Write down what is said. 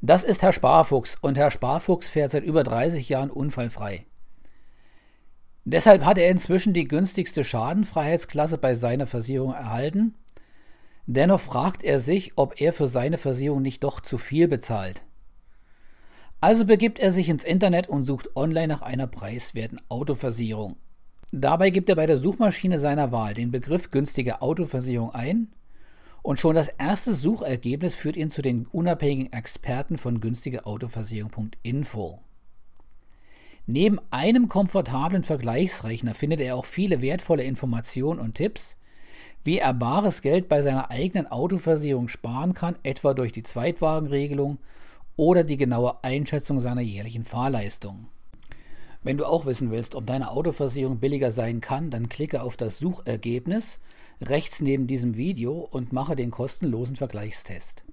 Das ist Herr Sparfuchs und Herr Sparfuchs fährt seit über 30 Jahren unfallfrei. Deshalb hat er inzwischen die günstigste Schadenfreiheitsklasse bei seiner Versicherung erhalten. Dennoch fragt er sich, ob er für seine Versicherung nicht doch zu viel bezahlt. Also begibt er sich ins Internet und sucht online nach einer preiswerten Autoversicherung. Dabei gibt er bei der Suchmaschine seiner Wahl den Begriff günstige Autoversicherung ein und schon das erste Suchergebnis führt ihn zu den unabhängigen Experten von günstigeautoversicherung.info. Neben einem komfortablen Vergleichsrechner findet er auch viele wertvolle Informationen und Tipps, wie er bares Geld bei seiner eigenen Autoversicherung sparen kann, etwa durch die Zweitwagenregelung oder die genaue Einschätzung seiner jährlichen Fahrleistung. Wenn du auch wissen willst, ob deine Autoversicherung billiger sein kann, dann klicke auf das Suchergebnis rechts neben diesem Video und mache den kostenlosen Vergleichstest.